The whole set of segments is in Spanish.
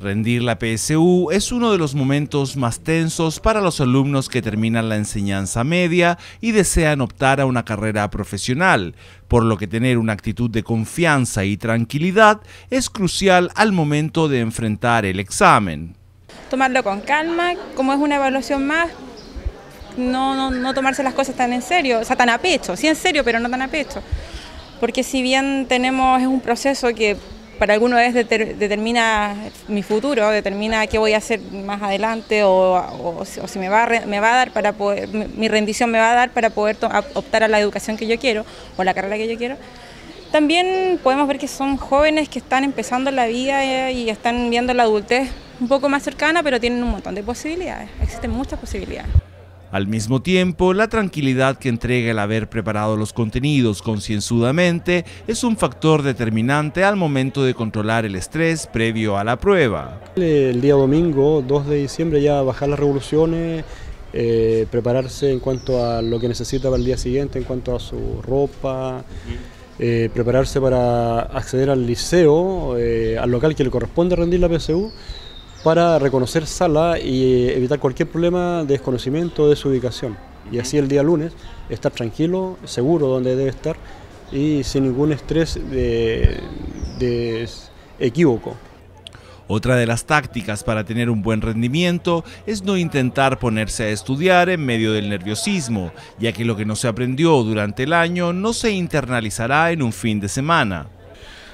Rendir la PSU es uno de los momentos más tensos para los alumnos que terminan la enseñanza media y desean optar a una carrera profesional, por lo que tener una actitud de confianza y tranquilidad es crucial al momento de enfrentar el examen. Tomarlo con calma, como es una evaluación más, no, no, tomarse las cosas tan en serio, o sea, tan a pecho, sí en serio, pero no tan a pecho. Porque si bien tenemos, un proceso que para algunos es determina mi futuro, determina qué voy a hacer más adelante o, si me va, dar para poder, mi rendición me va a dar para poder optar a la educación que yo quiero o la carrera que yo quiero. También podemos ver que son jóvenes que están empezando la vida eh, y están viendo la adultez un poco más cercana, pero tienen un montón de posibilidades, existen muchas posibilidades. Al mismo tiempo, la tranquilidad que entrega el haber preparado los contenidos concienzudamente es un factor determinante al momento de controlar el estrés previo a la prueba. El día domingo, 2 de diciembre, ya bajar las revoluciones, eh, prepararse en cuanto a lo que necesita para el día siguiente, en cuanto a su ropa. Eh, prepararse para acceder al liceo, eh, al local que le corresponde rendir la PSU para reconocer sala y evitar cualquier problema de desconocimiento de su ubicación. Y así el día lunes estar tranquilo, seguro donde debe estar y sin ningún estrés de, de equívoco. Otra de las tácticas para tener un buen rendimiento es no intentar ponerse a estudiar en medio del nerviosismo, ya que lo que no se aprendió durante el año no se internalizará en un fin de semana.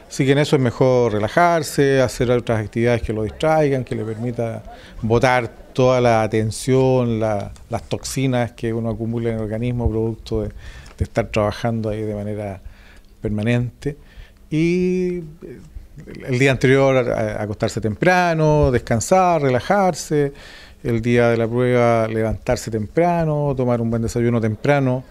Así que en eso es mejor relajarse, hacer otras actividades que lo distraigan, que le permita botar toda la atención, las toxinas que uno acumula en el organismo producto de, de estar trabajando ahí de manera permanente. Y eh, el día anterior acostarse temprano, descansar, relajarse, el día de la prueba levantarse temprano, tomar un buen desayuno temprano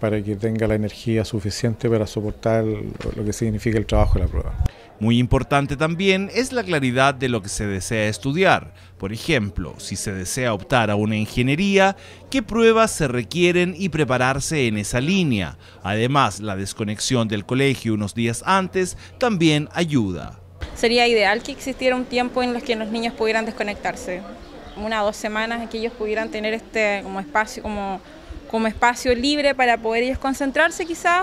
para que tenga la energía suficiente para soportar lo que significa el trabajo de la prueba. Muy importante también es la claridad de lo que se desea estudiar. Por ejemplo, si se desea optar a una ingeniería, qué pruebas se requieren y prepararse en esa línea. Además, la desconexión del colegio unos días antes también ayuda. Sería ideal que existiera un tiempo en los que los niños pudieran desconectarse. Una o dos semanas en que ellos pudieran tener este como espacio, como como espacio libre para poder ellos concentrarse quizás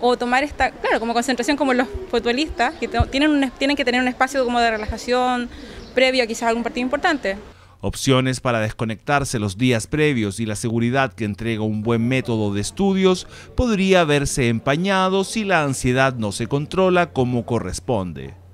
o tomar esta, claro, como concentración como los futbolistas, que tienen, tienen que tener un espacio como de relajación previo a quizás algún partido importante. Opciones para desconectarse los días previos y la seguridad que entrega un buen método de estudios podría verse empañado si la ansiedad no se controla como corresponde.